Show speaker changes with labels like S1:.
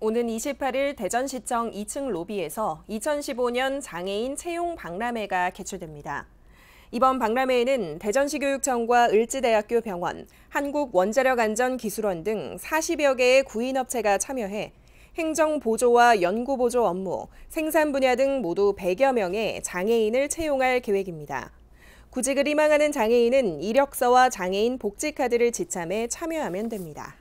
S1: 오는 28일 대전시청 2층 로비에서 2015년 장애인 채용 박람회가 개최됩니다. 이번 박람회에는 대전시교육청과 을지대학교 병원, 한국원자력안전기술원 등 40여 개의 구인업체가 참여해 행정보조와 연구보조 업무, 생산 분야 등 모두 100여 명의 장애인을 채용할 계획입니다. 구직을 희망하는 장애인은 이력서와 장애인 복지카드를 지참해 참여하면 됩니다.